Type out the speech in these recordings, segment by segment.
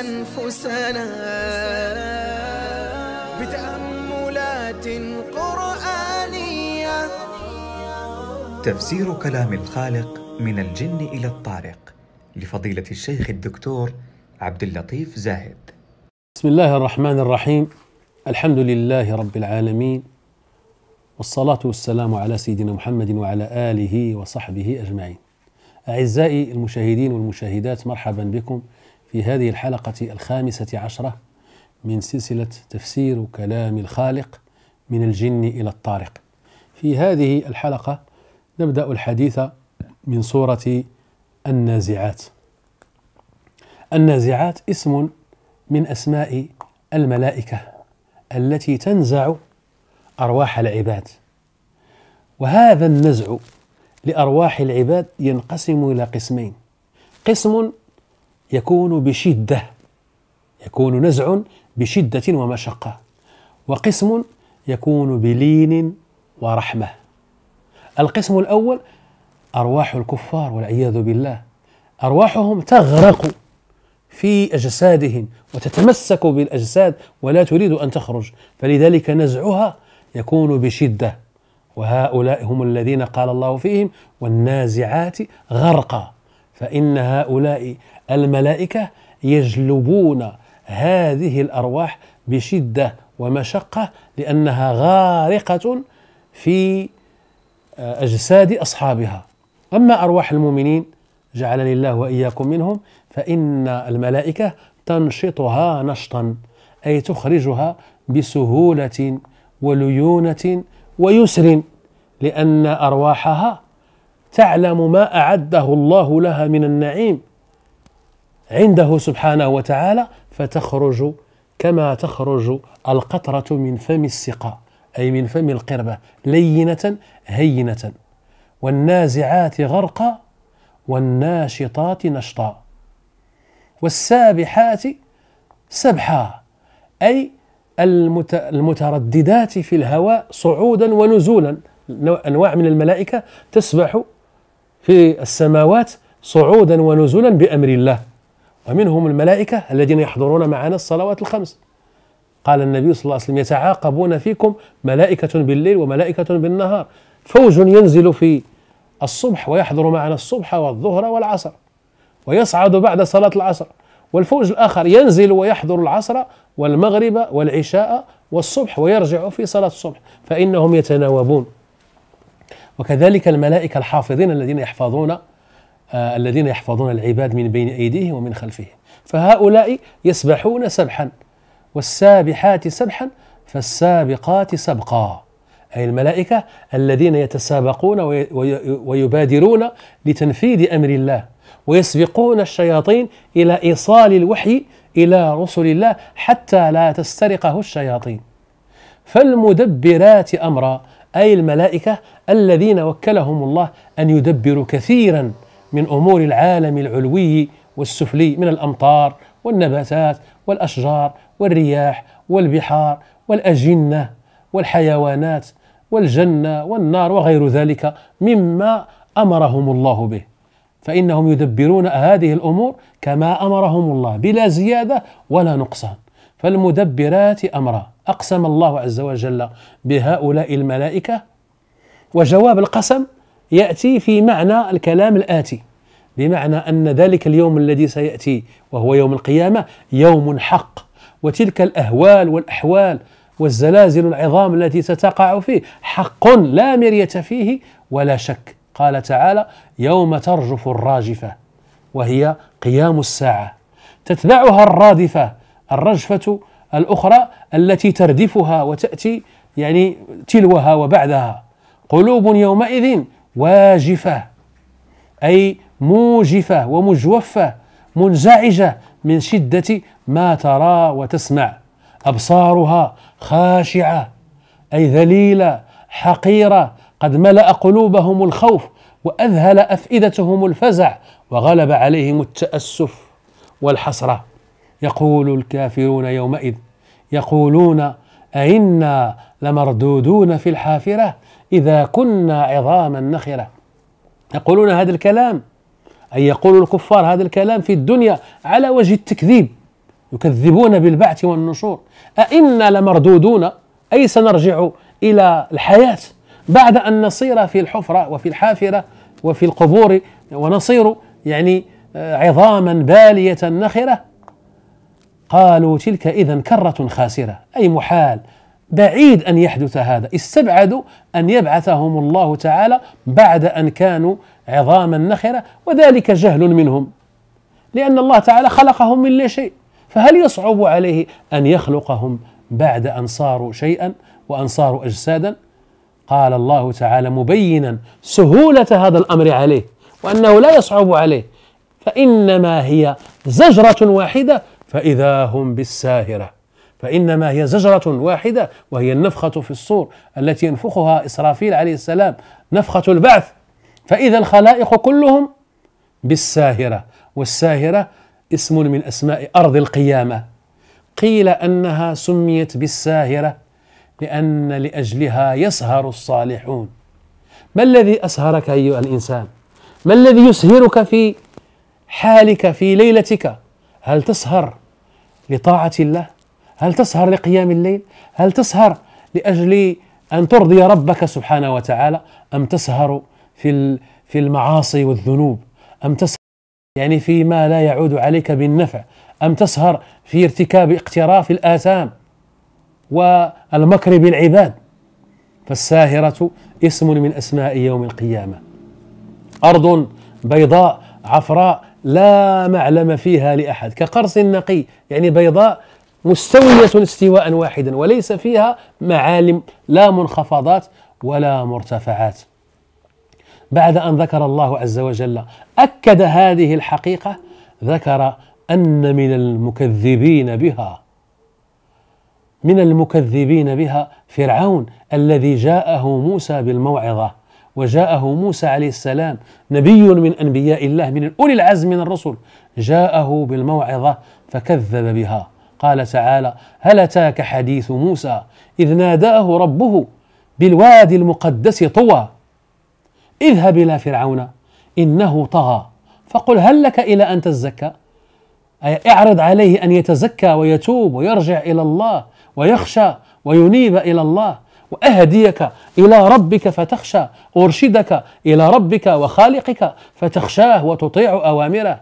أنفسنا بتأملات قرآنية تفسير كلام الخالق من الجن إلى الطارق لفضيلة الشيخ الدكتور عبد اللطيف زاهد بسم الله الرحمن الرحيم الحمد لله رب العالمين والصلاة والسلام على سيدنا محمد وعلى آله وصحبه أجمعين أعزائي المشاهدين والمشاهدات مرحبا بكم في هذه الحلقة الخامسة عشرة من سلسلة تفسير كلام الخالق من الجن إلى الطارق. في هذه الحلقة نبدأ الحديث من سورة النازعات. النازعات اسم من أسماء الملائكة التي تنزع أرواح العباد. وهذا النزع لأرواح العباد ينقسم إلى قسمين. قسم يكون بشدة يكون نزع بشدة ومشقة وقسم يكون بلين ورحمة القسم الأول أرواح الكفار والعياذ بالله أرواحهم تغرق في أجسادهم وتتمسك بالأجساد ولا تريد أن تخرج فلذلك نزعها يكون بشدة وهؤلاء هم الذين قال الله فيهم والنازعات غرقا فإن هؤلاء الملائكة يجلبون هذه الأرواح بشدة ومشقة لأنها غارقة في آه، أجساد أصحابها أما أرواح المؤمنين جعلني الله وإياكم منهم فإن الملائكة تنشطها نشطا أي تخرجها بسهولة وليونة ويسر لأن أرواحها تعلم ما اعده الله لها من النعيم عنده سبحانه وتعالى فتخرج كما تخرج القطره من فم السقاء اي من فم القربه لينه هينه والنازعات غرقا والناشطات نشطا والسابحات سبحا اي المترددات في الهواء صعودا ونزولا انواع من الملائكه تسبح في السماوات صعودا ونزولا بأمر الله ومنهم الملائكة الذين يحضرون معنا الصلوات الخمس قال النبي صلى الله عليه وسلم يتعاقبون فيكم ملائكة بالليل وملائكة بالنهار فوج ينزل في الصبح ويحضر معنا الصبح والظهر والعصر ويصعد بعد صلاة العصر والفوج الآخر ينزل ويحضر العصر والمغرب والعشاء والصبح ويرجع في صلاة الصبح فإنهم يتناوبون وكذلك الملائكة الحافظين الذين يحفظون آه الذين يحفظون العباد من بين أيديهم ومن خلفهم فهؤلاء يسبحون سبحا والسابحات سبحا فالسابقات سبقا أي الملائكة الذين يتسابقون ويبادرون لتنفيذ أمر الله ويسبقون الشياطين إلى إيصال الوحي إلى رسل الله حتى لا تسترقه الشياطين فالمدبرات أمرا أي الملائكة الذين وكلهم الله ان يدبروا كثيرا من امور العالم العلوي والسفلي من الامطار والنباتات والاشجار والرياح والبحار والاجنه والحيوانات والجنه والنار وغير ذلك مما امرهم الله به فانهم يدبرون هذه الامور كما امرهم الله بلا زياده ولا نقصان فالمدبرات امرا اقسم الله عز وجل بهؤلاء الملائكه وجواب القسم يأتي في معنى الكلام الآتي بمعنى أن ذلك اليوم الذي سيأتي وهو يوم القيامة يوم حق وتلك الأهوال والأحوال والزلازل العظام التي ستقع فيه حق لا مرية فيه ولا شك قال تعالى يوم ترجف الراجفة وهي قيام الساعة تتبعها الرادفة الرجفة الأخرى التي تردفها وتأتي يعني تلوها وبعدها قلوب يومئذ واجفة أي موجفة ومجوفة منزعجة من شدة ما ترى وتسمع أبصارها خاشعة أي ذليلة حقيرة قد ملأ قلوبهم الخوف وأذهل أفئدتهم الفزع وغلب عليهم التأسف والحسرة يقول الكافرون يومئذ يقولون أئنا لمردودون في الحافرة إذا كنا عظاما نخرة يقولون هذا الكلام أي يقول الكفار هذا الكلام في الدنيا على وجه التكذيب يكذبون بالبعث والنشور أئنا لمردودون أي سنرجع إلى الحياة بعد أن نصير في الحفرة وفي الحافرة وفي القبور ونصير يعني آه، عظاما بالية نخرة قالوا تلك إذا كرة خاسرة أي محال بعيد ان يحدث هذا استبعدوا ان يبعثهم الله تعالى بعد ان كانوا عظاما نخره وذلك جهل منهم لان الله تعالى خلقهم من لا شيء فهل يصعب عليه ان يخلقهم بعد ان صاروا شيئا وان صاروا اجسادا قال الله تعالى مبينا سهوله هذا الامر عليه وانه لا يصعب عليه فانما هي زجره واحده فاذا هم بالساهره فإنما هي زجرة واحدة وهي النفخة في الصور التي ينفخها إسرافيل عليه السلام نفخة البعث فإذا الخلائق كلهم بالساهرة والساهرة اسم من أسماء أرض القيامة قيل أنها سميت بالساهرة لأن لأجلها يسهر الصالحون ما الذي أسهرك أيها الإنسان؟ ما الذي يسهرك في حالك في ليلتك؟ هل تسهر لطاعة الله؟ هل تسهر لقيام الليل هل تسهر لاجل ان ترضي ربك سبحانه وتعالى ام تسهر في في المعاصي والذنوب ام تسهر يعني فيما لا يعود عليك بالنفع ام تسهر في ارتكاب اقتراف الاثام والمكر بالعباد فالساهره اسم من اسماء يوم القيامه ارض بيضاء عفراء لا معلم فيها لاحد كقرص نقي يعني بيضاء مستوية استواء واحدا وليس فيها معالم لا منخفضات ولا مرتفعات بعد أن ذكر الله عز وجل أكد هذه الحقيقة ذكر أن من المكذبين بها من المكذبين بها فرعون الذي جاءه موسى بالموعظة وجاءه موسى عليه السلام نبي من أنبياء الله من أولي العزم من الرسل جاءه بالموعظة فكذب بها قال تعالى هل اتاك حديث موسى اذ ناداه ربه بالوادي المقدس طوى اذهب الى فرعون انه طغى فقل هل لك الى ان تزكى اي اعرض عليه ان يتزكى ويتوب ويرجع الى الله ويخشى وينيب الى الله واهديك الى ربك فتخشى ارشدك الى ربك وخالقك فتخشاه وتطيع اوامره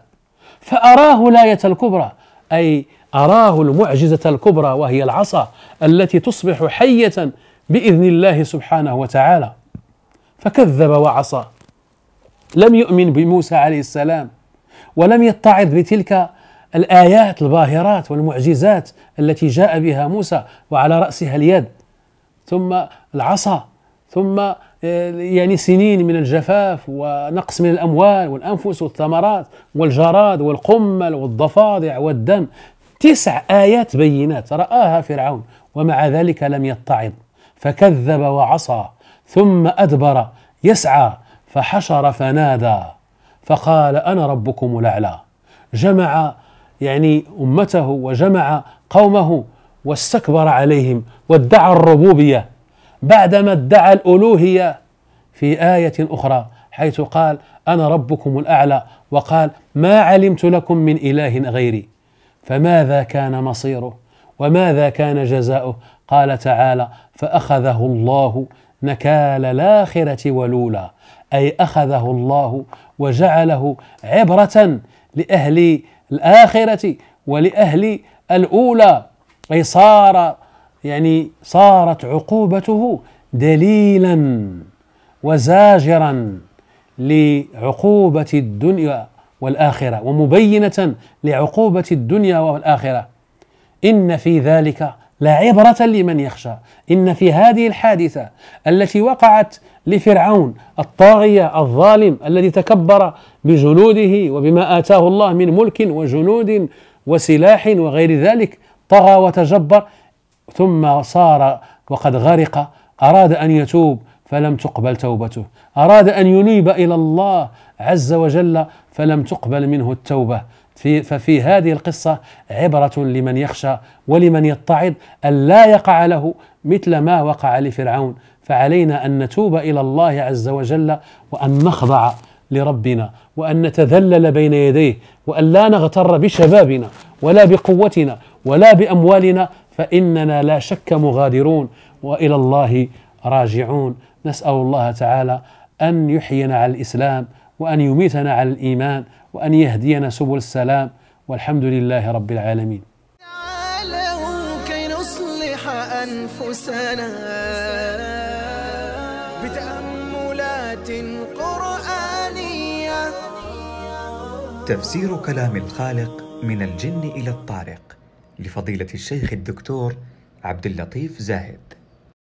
فاراه الايه الكبرى اي أراه المعجزة الكبرى وهي العصا التي تصبح حية بإذن الله سبحانه وتعالى فكذب وعصى لم يؤمن بموسى عليه السلام ولم يتعظ بتلك الآيات الباهرات والمعجزات التي جاء بها موسى وعلى رأسها اليد ثم العصا ثم آه، يعني سنين من الجفاف ونقص من الأموال والأنفس والثمرات والجراد والقمل والضفادع والدم تسع آيات بينات رآها فرعون ومع ذلك لم يتعظ فكذب وعصى ثم أدبر يسعى فحشر فنادى فقال أنا ربكم الأعلى جمع يعني أمته وجمع قومه واستكبر عليهم وادعى الربوبية بعدما ادعى الألوهية في آية أخرى حيث قال أنا ربكم الأعلى وقال ما علمت لكم من إله غيري فماذا كان مصيره وماذا كان جزاؤه قال تعالى فاخذه الله نكال الاخره ولولا اي اخذه الله وجعله عبره لاهل الاخره ولاهل الاولى اي صار يعني صارت عقوبته دليلا وزاجرا لعقوبه الدنيا والآخرة ومبينة لعقوبة الدنيا والآخرة إن في ذلك لعبرة لمن يخشى إن في هذه الحادثة التي وقعت لفرعون الطاغية الظالم الذي تكبر بجنوده وبما آتاه الله من ملك وجنود وسلاح وغير ذلك طغى وتجبر ثم صار وقد غرق أراد أن يتوب فلم تقبل توبته أراد أن ينيب إلى الله عز وجل فلم تقبل منه التوبة في ففي هذه القصة عبرة لمن يخشى ولمن يتعظ أن لا يقع له مثل ما وقع لفرعون فعلينا أن نتوب إلى الله عز وجل وأن نخضع لربنا وأن نتذلل بين يديه وأن لا نغتر بشبابنا ولا بقوتنا ولا بأموالنا فإننا لا شك مغادرون وإلى الله راجعون نسأل الله تعالى أن يحيينا على الإسلام وأن يميتنا على الإيمان وأن يهدينا سبل السلام والحمد لله رب العالمين كي نصلح أنفسنا بتأملات قرآنية تفسير كلام الخالق من الجن إلى الطارق لفضيلة الشيخ الدكتور عبد اللطيف زاهد